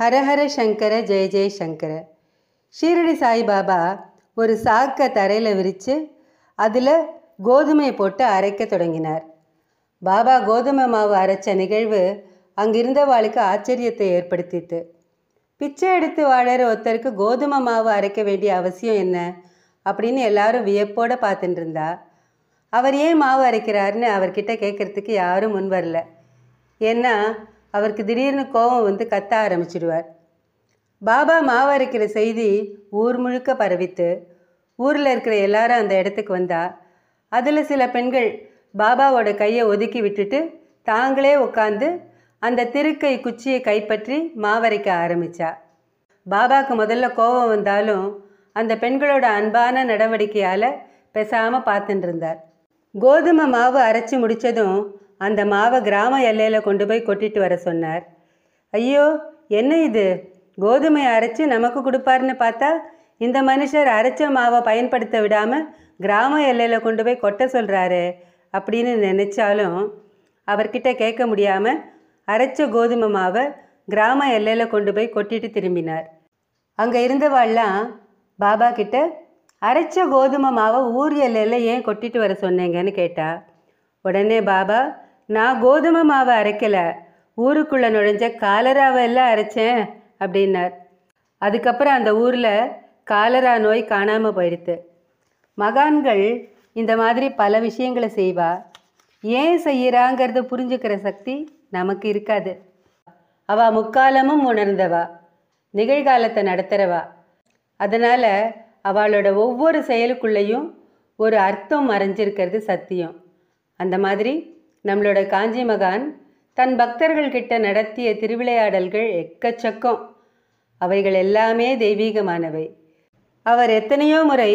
ஹரஹர சங்கர ஜெய ஜெய சங்கர ஷீரடி சாய்பாபா ஒரு சாக்கை தரையில் விரித்து அதில் கோதுமை போட்டு அரைக்க தொடங்கினார் பாபா கோதுமை மாவு அரைச்ச நிகழ்வு அங்கிருந்தவாளுக்கு ஆச்சரியத்தை ஏற்படுத்திட்டு பிச்சை எடுத்து வாழற ஒருத்தருக்கு கோதுமை மாவு அரைக்க வேண்டிய அவசியம் என்ன அப்படின்னு எல்லாரும் வியப்போடு பார்த்துட்டு இருந்தா அவர் ஏன் மாவு அரைக்கிறாருன்னு அவர்கிட்ட கேட்குறதுக்கு யாரும் முன் வரல ஏன்னா அவருக்கு திடீர்னு கோபம் வந்து கத்த ஆரம்பிச்சிடுவார் பாபா மாவரைக்கிற செய்தி ஊர் முழுக்க பரவித்து ஊரில் இருக்கிற எல்லாரும் அந்த இடத்துக்கு வந்தா அதில் சில பெண்கள் பாபாவோட கையை ஒதுக்கி விட்டுட்டு தாங்களே உட்காந்து அந்த திருக்கை குச்சியை கைப்பற்றி மாவரைக்க ஆரம்பித்தா பாபாவுக்கு முதல்ல கோபம் வந்தாலும் அந்த பெண்களோட அன்பான நடவடிக்கையால் பேசாமல் பார்த்துட்டு இருந்தார் கோதுமை மாவு அரைச்சி முடித்ததும் அந்த மாவை கிராம எல்லையில் கொண்டு போய் கொட்டிட்டு வர சொன்னார் ஐயோ என்ன இது கோதுமை அரைச்சி நமக்கு கொடுப்பாருன்னு பார்த்தா இந்த மனுஷர் அரைச்ச மாவை பயன்படுத்த விடாமல் கிராம எல்லையில் கொண்டு போய் கொட்ட சொல்கிறாரு அப்படின்னு நினச்சாலும் அவர்கிட்ட கேட்க முடியாமல் அரைச்ச கோதுமை மாவை கிராம எல்லையில் கொண்டு போய் கொட்டிட்டு திரும்பினார் அங்கே இருந்தவாள்லாம் பாபா கிட்ட அரைச்ச கோதுமை மாவை ஊர் எல்லையில் ஏன் கொட்டிட்டு வர சொன்னீங்கன்னு கேட்டா உடனே பாபா நான் கோதுமை மாவை அரைக்கலை ஊருக்குள்ளே நுழைஞ்ச காலராவை எல்லாம் அரைச்சேன் அப்படின்னார் அதுக்கப்புறம் அந்த ஊரில் காலரா நோய் காணாமல் போயிடுத்து மகான்கள் இந்த மாதிரி பல விஷயங்களை செய்வா ஏன் செய்கிறாங்கிறத புரிஞ்சுக்கிற சக்தி நமக்கு இருக்காது அவள் முக்காலமும் உணர்ந்தவா நிகழ்காலத்தை நடத்துகிறவா அதனால் அவளோட ஒவ்வொரு செயலுக்குள்ளேயும் ஒரு அர்த்தம் மறைஞ்சிருக்கிறது சத்தியம் அந்த மாதிரி நம்மளோட காஞ்சி மகான் தன் பக்தர்கள் கிட்ட நடத்திய திருவிளையாடல்கள் எக்கச்சக்கம் அவைகள் எல்லாமே தெய்வீகமானவை அவர் எத்தனையோ முறை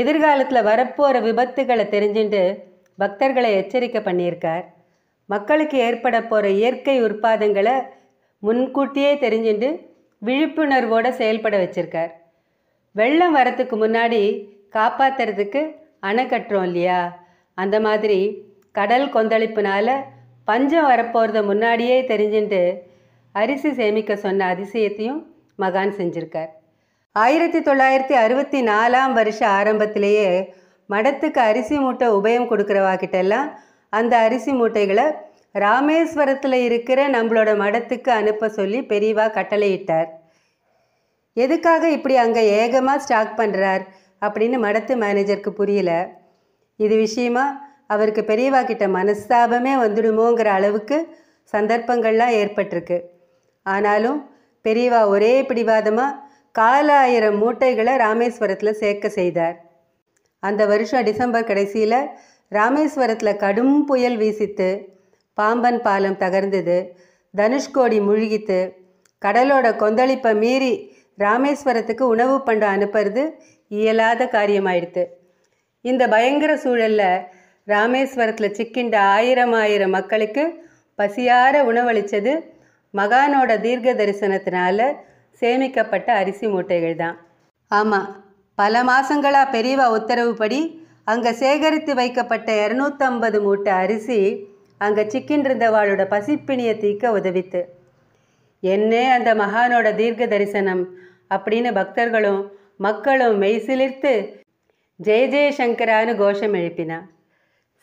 எதிர்காலத்தில் வரப்போகிற விபத்துகளை தெரிஞ்சுட்டு பக்தர்களை எச்சரிக்கை பண்ணியிருக்கார் மக்களுக்கு ஏற்பட போகிற இயற்கை உற்பாதங்களை முன்கூட்டியே தெரிஞ்சுட்டு விழிப்புணர்வோடு செயல்பட வச்சுருக்கார் வெள்ளம் வரத்துக்கு முன்னாடி காப்பாற்றுறதுக்கு அணை கட்டுறோம் இல்லையா அந்த மாதிரி கடல் கொந்தளிப்புனால பஞ்சம் வரப்போகிறத முன்னாடியே தெரிஞ்சுட்டு அரிசி சேமிக்க சொன்ன அதிசயத்தையும் மகான் செஞ்சுருக்கார் ஆயிரத்தி தொள்ளாயிரத்தி அறுபத்தி நாலாம் வருஷ ஆரம்பத்திலேயே மடத்துக்கு அரிசி மூட்டை உபயம் கொடுக்குறவாக்கிட்டெல்லாம் அந்த அரிசி மூட்டைகளை ராமேஸ்வரத்தில் இருக்கிற நம்மளோட மடத்துக்கு அனுப்ப சொல்லி பெரியவா கட்டளையிட்டார் எதுக்காக இப்படி அங்கே ஏகமாக ஸ்டாக் பண்ணுறார் அப்படின்னு மடத்து மேனேஜருக்கு புரியல இது விஷயமா அவருக்கு பெரியவா கிட்ட மனஸ்தாபமே வந்துடுமோங்கிற அளவுக்கு சந்தர்ப்பங்கள்லாம் ஏற்பட்டிருக்கு ஆனாலும் பெரியவா ஒரே பிடிவாதமாக காலாயிரம் மூட்டைகளை ராமேஸ்வரத்தில் சேர்க்க செய்தார் அந்த வருஷம் டிசம்பர் கடைசியில் ராமேஸ்வரத்தில் கடும் புயல் வீசித்து பாம்பன் பாலம் தகர்ந்தது தனுஷ்கோடி முழுகித்து கடலோட கொந்தளிப்பை மீறி ராமேஸ்வரத்துக்கு உணவு பண்டம் அனுப்புறது இயலாத காரியமாயிடுது இந்த பயங்கர சூழலில் ராமேஸ்வரத்தில் சிக்கின்ற ஆயிரம் ஆயிரம் மக்களுக்கு பசியார உணவளித்தது மகானோட தீர்க்க தரிசனத்தினால சேமிக்கப்பட்ட அரிசி மூட்டைகள் தான் ஆமாம் பல மாதங்களாக பெரியவா உத்தரவுப்படி அங்கே சேகரித்து வைக்கப்பட்ட இரநூத்தம்பது மூட்டை அரிசி அங்கே சிக்கின்றிருந்தவாளோட பசிப்பிணியை தீக்க உதவித்து என்னே அந்த மகானோட தீர்க்க தரிசனம் அப்படின்னு பக்தர்களும் மக்களும் மெய்சிலிர்த்து ஜெய ஜெயசங்கரான்னு கோஷம் எழுப்பினான்